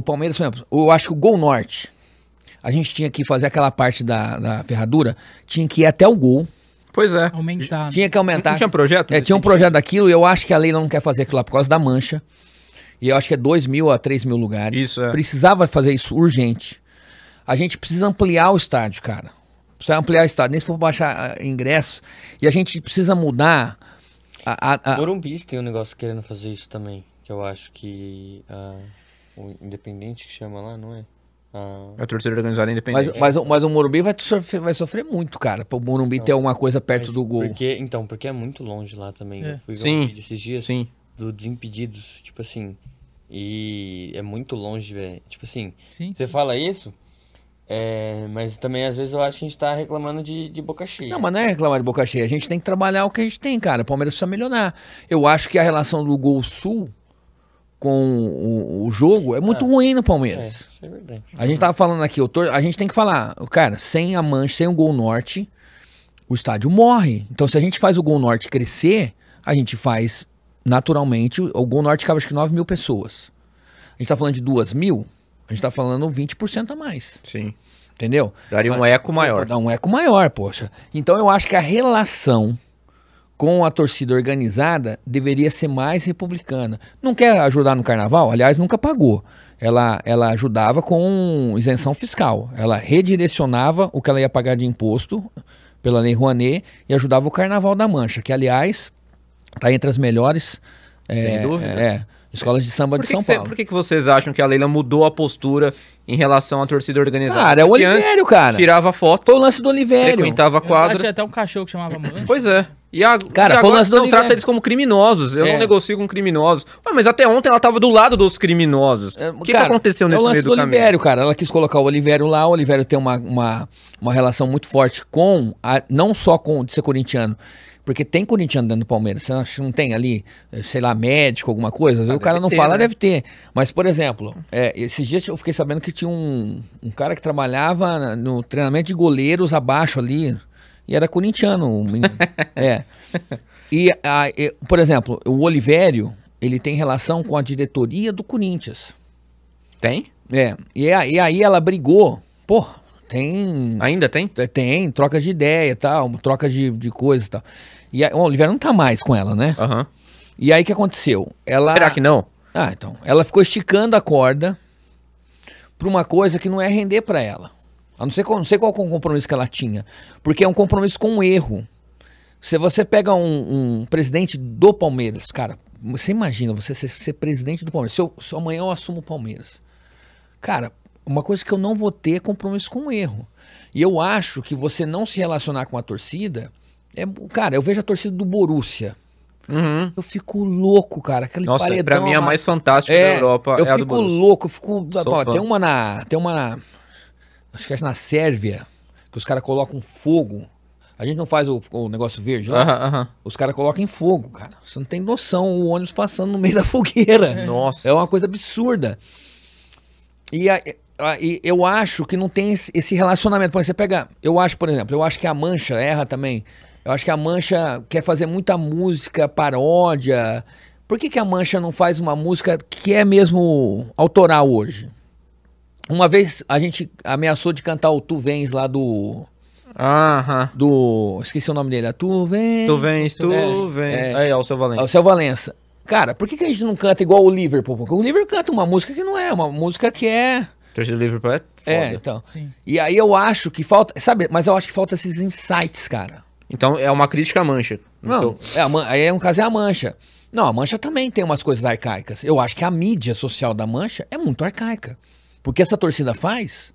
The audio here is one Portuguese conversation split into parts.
O Palmeiras, por exemplo, eu acho que o Gol Norte, a gente tinha que fazer aquela parte da, da ferradura, tinha que ir até o gol. Pois é. Aumentar. Tinha que aumentar. Não, tinha projeto? É, tinha um projeto daquilo e eu acho que a lei não quer fazer aquilo lá por causa da mancha. E eu acho que é 2 mil a 3 mil lugares. Isso, é. Precisava fazer isso urgente. A gente precisa ampliar o estádio, cara. Precisa ampliar o estádio. Nem se for baixar ah, ingresso. E a gente precisa mudar. A, a, a... Morumbis tem um negócio querendo fazer isso também. Que eu acho que. Uh o Independente que chama lá, não é? A, a é torcida organizada independente. Mas, mas, mas o Morumbi vai sofrer, vai sofrer muito, cara, para o Morumbi não, ter alguma coisa perto do gol. Porque, então, porque é muito longe lá também. É. Eu fui ver sim, um vídeo esses dias sim. do Desimpedidos, tipo assim. E é muito longe, velho. Tipo assim, sim, você sim. fala isso, é, mas também às vezes eu acho que a gente tá reclamando de, de boca cheia. Não, mas não é reclamar de boca cheia. A gente tem que trabalhar o que a gente tem, cara. O Palmeiras precisa melhorar. Eu acho que a relação do Gol Sul com o, o jogo é muito ah. ruim no Palmeiras. É, é verdade. A gente tava falando aqui, eu tô, a gente tem que falar, cara, sem a mancha, sem o Gol Norte, o estádio morre. Então se a gente faz o Gol Norte crescer, a gente faz naturalmente, o Gol Norte cabe acho que 9 mil pessoas. A gente tá falando de 2 mil, a gente tá falando 20% a mais. Sim. Entendeu? Daria um eco maior. Dá um eco maior, poxa. Então eu acho que a relação com a torcida organizada deveria ser mais republicana. Não quer ajudar no carnaval? Aliás, nunca pagou. Ela, ela ajudava com isenção fiscal. Ela redirecionava o que ela ia pagar de imposto pela Lei Rouanet e ajudava o Carnaval da Mancha, que, aliás, está entre as melhores. Sem é, dúvida. É, escolas de samba que de São que Paulo. por que, que vocês acham que a Leila mudou a postura em relação à torcida organizada. Cara, é o Oliveira, cara. Tirava foto. Foi o lance do Oliveira. Frequentava quadro. Tinha até um cachorro que chamava mãe. Pois é. E, a, cara, e agora não Oliveira. trata eles como criminosos. Eu é. não negocio com criminosos. Ué, mas até ontem ela tava do lado dos criminosos. É, o que, que aconteceu é nesse o lance meio do, do caminho? cara. Ela quis colocar o Oliveira lá. O Oliveira tem uma, uma, uma relação muito forte com... A, não só com de ser corintiano. Porque tem corintiano dentro do Palmeiras. Você acha não tem ali, sei lá, médico, alguma coisa? Ah, o cara não ter, fala, né? deve ter. Mas, por exemplo, é, esses dias eu fiquei sabendo que tinha um, um cara que trabalhava no treinamento de goleiros abaixo ali. E era corintiano. Um é. E, a, e, por exemplo, o Olivério, ele tem relação com a diretoria do Corinthians. Tem? É. E, a, é, e aí ela brigou. Pô, tem. Ainda tem? É, tem, troca de ideia e tal, troca de, de coisa e tal. E a, o Olivério não tá mais com ela, né? Aham. Uhum. E aí o que aconteceu? Ela... Será que não? Ah, então. Ela ficou esticando a corda para uma coisa que não é render para ela. A não ser não sei qual é o compromisso que ela tinha, porque é um compromisso com um erro. Se você pega um, um presidente do Palmeiras, cara, você imagina você ser, ser presidente do Palmeiras. Se, eu, se amanhã eu assumo o Palmeiras, cara, uma coisa que eu não vou ter é compromisso com um erro. E eu acho que você não se relacionar com a torcida é, cara, eu vejo a torcida do Borussia Uhum. Eu fico louco, cara. Aquele Nossa, paredão, pra mim é a mais fantástica é, da Europa. Eu é fico louco, eu fico. Ó, tem uma na. Tem uma na. Acho que é na Sérvia, que os caras colocam fogo. A gente não faz o, o negócio verde Uhum, uhum. Os caras colocam em fogo, cara. Você não tem noção. O ônibus passando no meio da fogueira. Nossa. É uma coisa absurda. E, a, a, e eu acho que não tem esse relacionamento. Por exemplo, você pega. Eu acho, por exemplo, eu acho que a Mancha erra também eu acho que a Mancha quer fazer muita música paródia. Por que, que a Mancha não faz uma música que é mesmo autoral hoje? Uma vez a gente ameaçou de cantar o Tu Vens lá do. Aham. Do. Esqueci o nome dele. É tu Vens. Tu Vens, Tu, tu é, Vens. É, Aí, Alceu Valença. Alceu é Valença. Cara, por que, que a gente não canta igual o Liverpool? Porque o Liverpool canta uma música que não é, uma música que é. Torcida de Liverpool é foda. É, então. Sim. E aí eu acho que falta. Sabe, mas eu acho que falta esses insights, cara. Então é uma crítica à mancha. Não, então... é, aí é um caso é a mancha. Não, a mancha também tem umas coisas arcaicas. Eu acho que a mídia social da mancha é muito arcaica. Porque essa torcida faz.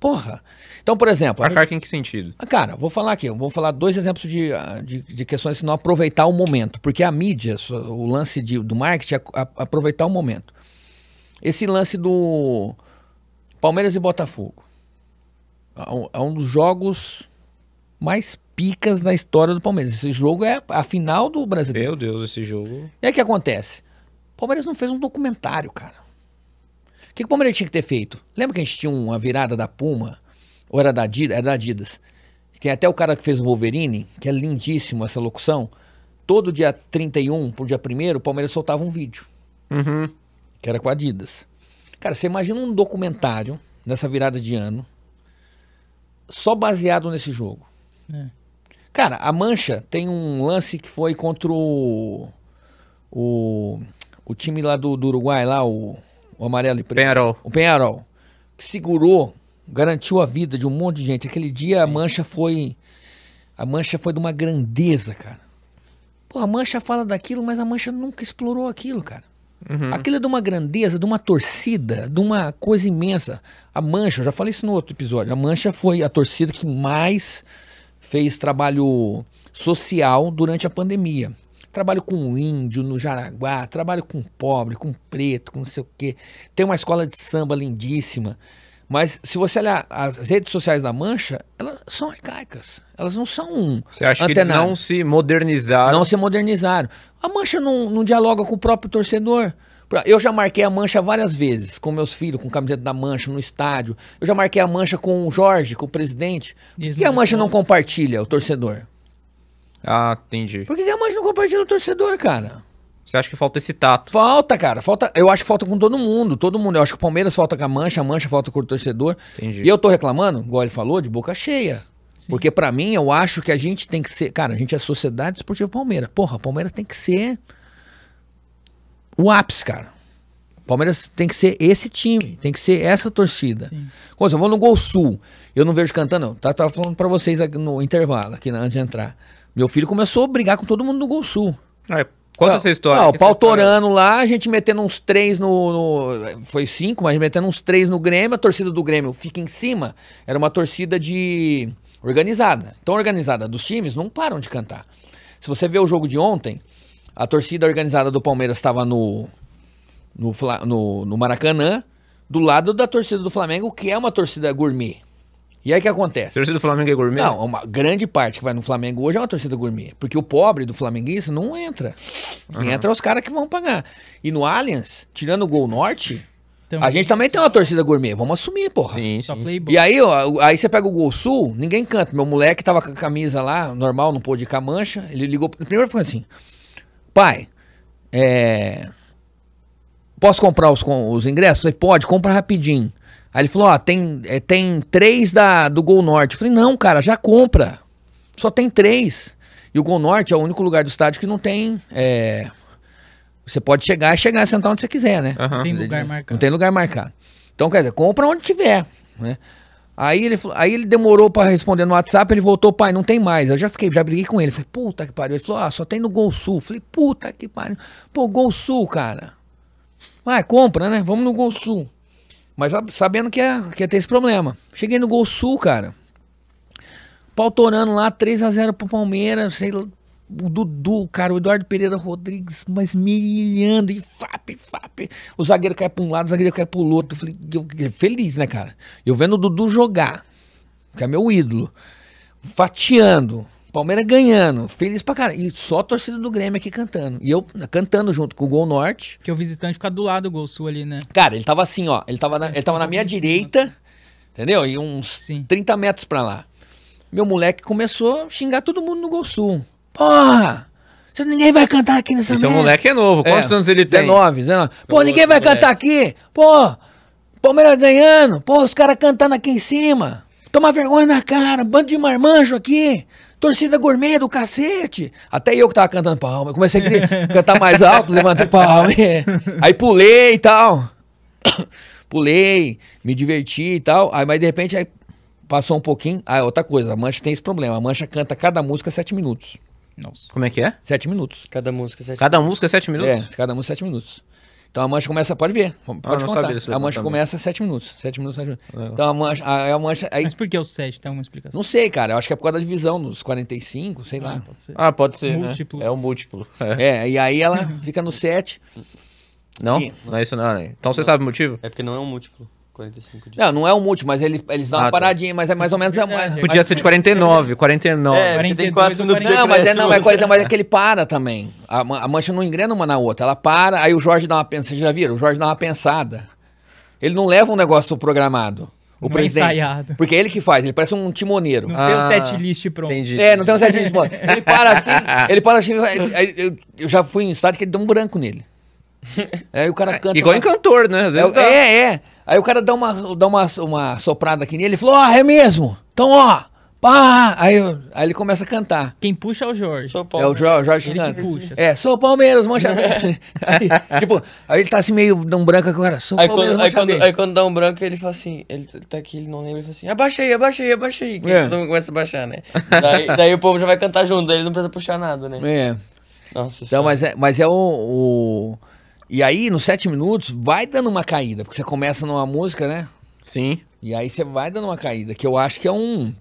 Porra. Então, por exemplo. Arcaica em que sentido? Ah, cara, vou falar aqui, vou falar dois exemplos de, ah, de, de questões de não aproveitar o momento. Porque a mídia, o lance de, do marketing é aproveitar o momento. Esse lance do Palmeiras e Botafogo. É um é dos jogos mais picas na história do Palmeiras. Esse jogo é a final do brasileiro. Meu Deus, esse jogo. E aí o que acontece? O Palmeiras não fez um documentário, cara. O que, que o Palmeiras tinha que ter feito? Lembra que a gente tinha uma virada da Puma? Ou era da Adidas? Era da Adidas. Que é até o cara que fez o Wolverine, que é lindíssimo essa locução. Todo dia 31 pro dia 1 o Palmeiras soltava um vídeo. Uhum. Que era com a Adidas. Cara, você imagina um documentário nessa virada de ano, só baseado nesse jogo. É. Cara, a Mancha tem um lance que foi contra o. O, o time lá do, do Uruguai, lá, o, o amarelo e preto. Penharol. O Penharol. Que segurou, garantiu a vida de um monte de gente. Aquele dia a Mancha foi. A Mancha foi de uma grandeza, cara. Pô, a Mancha fala daquilo, mas a Mancha nunca explorou aquilo, cara. Uhum. Aquilo é de uma grandeza, de uma torcida, de uma coisa imensa. A Mancha, eu já falei isso no outro episódio, a Mancha foi a torcida que mais fez trabalho social durante a pandemia. Trabalho com o índio no Jaraguá, trabalho com pobre, com preto, com não sei o quê. Tem uma escola de samba lindíssima. Mas se você olhar as redes sociais da Mancha, elas são arcaicas. Elas não são. Você acha que eles não se modernizaram? Não se modernizaram. A Mancha não, não dialoga com o próprio torcedor. Eu já marquei a mancha várias vezes, com meus filhos, com camiseta da mancha no estádio. Eu já marquei a mancha com o Jorge, com o presidente. Por que a mancha não compartilha o torcedor? Ah, entendi. Por que a mancha não compartilha o torcedor, cara? Você acha que falta esse tato? Falta, cara. Falta, eu acho que falta com todo mundo. Todo mundo. Eu acho que o Palmeiras falta com a mancha, a mancha falta com o torcedor. Entendi. E eu tô reclamando, igual ele falou, de boca cheia. Sim. Porque para mim, eu acho que a gente tem que ser. Cara, a gente é Sociedade Esportiva Palmeiras. Porra, a Palmeiras tem que ser o ápice, cara. Palmeiras tem que ser esse time, tem que ser essa torcida. Quando eu vou no Gol Sul, eu não vejo cantando, não. Tá, tava falando para vocês no intervalo, aqui antes de entrar. Meu filho começou a brigar com todo mundo no Gol Sul. é, conta essa história. o pau torando lá, a gente metendo uns três no, no, Foi cinco, mas metendo uns três no Grêmio, a torcida do Grêmio fica em cima. Era uma torcida de. organizada. Tão organizada dos times, não param de cantar. Se você vê o jogo de ontem, a torcida organizada do Palmeiras estava no, no, no, no Maracanã, do lado da torcida do Flamengo, que é uma torcida gourmet. E aí o que acontece? torcida do Flamengo é gourmet? Não, uma grande parte que vai no Flamengo hoje é uma torcida gourmet. Porque o pobre do flamenguista não entra. Quem uhum. entra é os caras que vão pagar. E no Allianz, tirando o Gol Norte, a gente também tem uma torcida gourmet, vamos assumir, porra. Sim, sim. E aí, ó, aí você pega o Gol Sul, ninguém canta. Meu moleque tava com a camisa lá, normal, não pôde ir com a mancha. Ele ligou. Primeiro foi assim: pai, é, posso comprar os, os ingressos? Eu falei, pode, compra rapidinho. Aí ele falou, ó, tem, é, tem três da, do Gol Norte. Eu falei, não, cara, já compra. Só tem três. E o Gol Norte é o único lugar do estádio que não tem... É, você pode chegar e chegar e sentar onde você quiser, né? Uhum. Tem lugar marcado. Não tem lugar marcado. Então, quer dizer, compra onde tiver, né? Aí ele, aí ele demorou para responder no WhatsApp, ele voltou, pai, não tem mais. Eu já fiquei, já briguei com ele. Falei, puta que pariu. Ele falou, ah, só tem no Gol Sul. Falei, puta que pariu. Pô, Gol Sul, cara. Vai, ah, compra, né? Vamos no Gol Sul. Mas sabendo que ia, que ia ter esse problema. Cheguei no Gol Sul, cara. Pautorando lá, 3x0 pro Palmeiras, sei, o Dudu, cara, o Eduardo Pereira Rodrigues, mas mirilhando e fap, fap. O zagueiro cai pra um lado, o zagueiro cai pro outro. Eu falei, eu, feliz, né, cara? Eu vendo o Dudu jogar, que é meu ídolo, fatiando. Palmeiras ganhando, feliz pra caralho. E só a torcida do Grêmio aqui cantando. E eu cantando junto com o Gol Norte. Que o visitante fica do lado do Gol Sul ali, né? Cara, ele tava assim, ó. Ele tava na, ele tava na minha direita, nossa. entendeu? E uns Sim. 30 metros pra lá. Meu moleque começou a xingar todo mundo no Gol Sul. Porra! ninguém vai cantar aqui nessa Esse é merda. moleque é novo. Quantos é, anos ele tem? 19, 19. Pô, ninguém vai cantar aqui. Pô, Palmeiras ganhando. Pô, os caras cantando aqui em cima. Toma vergonha na cara. Bando de marmanjo aqui. Torcida gourmet do cacete. Até eu que tava cantando palma. Eu comecei a cantar mais alto, levantei palma. Aí pulei e tal. Pulei, me diverti e tal. Aí, mas de repente, aí passou um pouquinho. Aí outra coisa, a Mancha tem esse problema. A Mancha canta cada música sete minutos. Nossa. Como é que é? Sete minutos. Cada música é sete Cada minutos. música é sete minutos? É, cada música é sete minutos. Então a mancha começa, pode ver, pode ah, contar. a mancha começa sete 7 minutos, sete minutos, minutos. Legal. Então a mancha, a, a mancha aí... Mas por que o 7? Tem alguma explicação? Não sei, cara, eu acho que é por causa da divisão nos 45, sei ah, lá. Pode ah, pode ser, né? múltiplo. Né? É o um múltiplo. É. é. e aí ela fica no 7. Não? E... Não é isso não, né? Então você não. sabe o motivo? É porque não é um múltiplo. 45 dias. Não, não é um múltiplo, mas ele, eles dão ah, uma tá. paradinha, mas é mais ou menos. É, é, podia ser de 49, 49. É, 44 minutos. Não, mas é, não, é mas é que ele para também. A, a mancha não engrena uma na outra. Ela para, aí o Jorge dá uma pensada. Vocês já viram? O Jorge dá uma pensada. Ele não leva um negócio programado. O é presidente. Ensaiado. Porque é ele que faz, ele parece um timoneiro. Não ah, tem o um ah, set list pronto. Entendi. É, não tem o um set list pronto. Ele para assim, ele para assim. Eu já fui em um estado que ele deu um branco nele. É, aí o cara é, canta. igual uma... em cantor, né? É, é, é, Aí o cara dá uma, dá uma, uma soprada aqui nele e falou: Ó, oh, é mesmo. Então, ó. Pá! Aí, aí ele começa a cantar. Quem puxa é o Jorge. É o Jorge, Jorge ele canta. puxa. É, sou Palmeiras, mancha aí, Tipo, aí ele tá assim meio dá um branco agora. Sou aí Palmeiras, quando, aí quando, aí, quando, dá um branco, ele fala assim, ele tá aqui, ele não lembra, ele fala assim, abaixa aí, abaixa aí, abaixa aí. Que é. todo mundo começa a baixar, né? daí, daí, o povo já vai cantar junto, daí ele não precisa puxar nada, né? É. Nossa Então, senhora. mas é, mas é o... o e aí, nos sete minutos, vai dando uma caída, porque você começa numa música, né? Sim. E aí você vai dando uma caída, que eu acho que é um.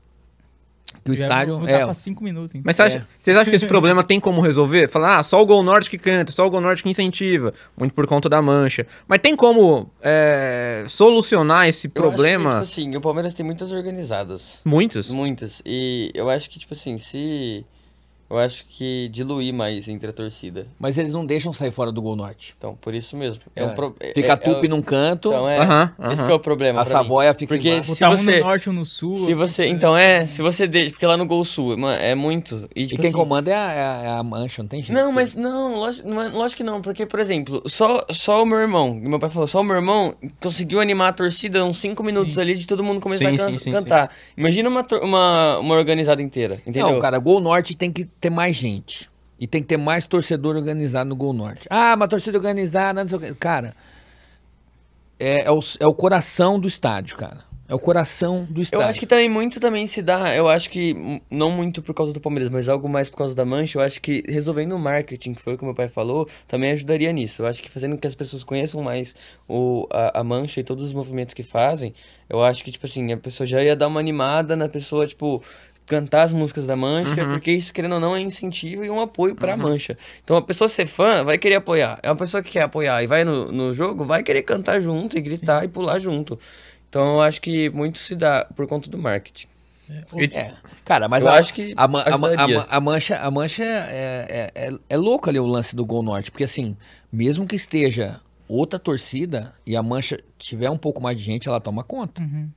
Que o estádio. É, é. Pra cinco minutos, então. Mas acha, é. vocês acham que esse problema tem como resolver? Falar, ah, só o Gol Norte que canta, só o Gol Norte que incentiva, muito por conta da mancha. Mas tem como é, solucionar esse eu problema? Que, tipo assim, o Palmeiras tem muitas organizadas. Muitas? Muitas. E eu acho que, tipo assim, se eu acho que diluir mais entre a torcida. Mas eles não deixam sair fora do gol norte. Então, por isso mesmo. É, é. Um pro... É, fica a é, Tupi é, num canto. Então é, uh -huh, uh -huh. Esse é o problema. A Savoia fica porque se você, tá um no norte, um no sul. Se você, então é, assim. se você deixa, porque lá no gol sul, mano, é muito. E, tipo, e quem assim, comanda é, é a, é a, mancha, não tem jeito. Não, mas não, lógico, lógico que não, porque por exemplo, só só o meu irmão, meu pai falou, só o meu irmão conseguiu animar a torcida uns 5 minutos sim. ali de todo mundo começar sim, a can sim, cantar. Imagina uma, uma uma organizada inteira, entendeu? Não, cara, gol norte tem que ter mais gente. E tem que ter mais torcedor organizado no Gol Norte. Ah, mas torcida organizada, não sei o que. Cara, é, é, o, é o coração do estádio, cara. É o coração do estádio. Eu acho que também muito também se dá, eu acho que não muito por causa do Palmeiras, mas algo mais por causa da Mancha, eu acho que resolvendo o marketing, que foi o que meu pai falou, também ajudaria nisso. Eu acho que fazendo com que as pessoas conheçam mais o, a, a, Mancha e todos os movimentos que fazem, eu acho que, tipo assim, a pessoa já ia dar uma animada na pessoa, tipo, cantar as músicas da Mancha, uhum. porque isso, querendo ou não, é incentivo e um apoio pra uhum. Mancha. Então, a pessoa ser fã vai querer apoiar. É uma pessoa que quer apoiar e vai no, no jogo, vai querer cantar junto e gritar Sim. e pular junto. Então, eu acho que muito se dá por conta do marketing. É. é. Cara, mas eu a, acho que a, a, a, mancha, a mancha é, é, é, é louca ali o lance do Gol Norte, porque assim, mesmo que esteja outra torcida e a mancha tiver um pouco mais de gente, ela toma conta. Uhum.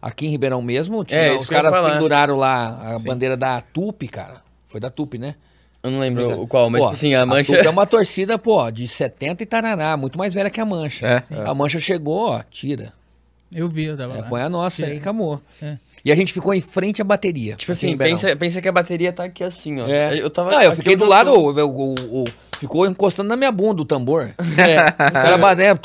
Aqui em Ribeirão mesmo, tinha, É, os caras penduraram lá a Sim. bandeira da Tupi, cara. Foi da Tupi, né? Eu não lembro o qual, mas Pô, tipo assim, a mancha. Tupi é uma torcida, pô, de 70 e tarará, muito mais velha que a mancha. É, é. A mancha chegou, ó, tira. Eu vi, eu tava É, lá. põe a nossa aí, Tira. acabou. É. E a gente ficou em frente à bateria. Tipo assim, pensa, pensa que a bateria tá aqui assim, ó. É. Eu tava. Ah, eu fiquei do lado, o, o- o- ficou encostando na minha bunda o tambor. É, Era é. né,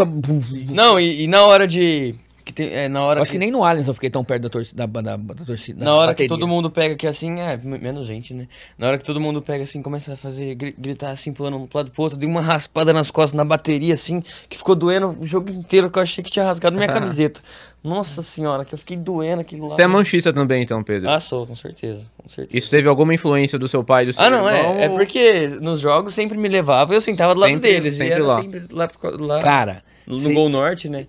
Não, e, e na hora de tem, é, na hora. acho que... que... nem no Aliens eu fiquei tão perto da torcida. Da, da, da torcida na hora bateria. que todo mundo pega que assim, é, menos gente, né? Na hora que todo mundo pega assim, começa a fazer, gritar assim, pulando um lado pro outro, dei uma raspada nas costas, na bateria assim, que ficou doendo o jogo inteiro, que eu achei que tinha rasgado minha camiseta. Nossa senhora, que eu fiquei doendo aquilo lá. Você é manchista também, então, Pedro? Ah, sou, com certeza, com certeza. Isso teve alguma influência do seu pai, do seu Ah, não, é, irmão, é, é porque nos jogos sempre me levava e eu sentava do lado sempre, deles. Sempre e era lá. sempre lá, lá Cara... No se... Gol Norte, né?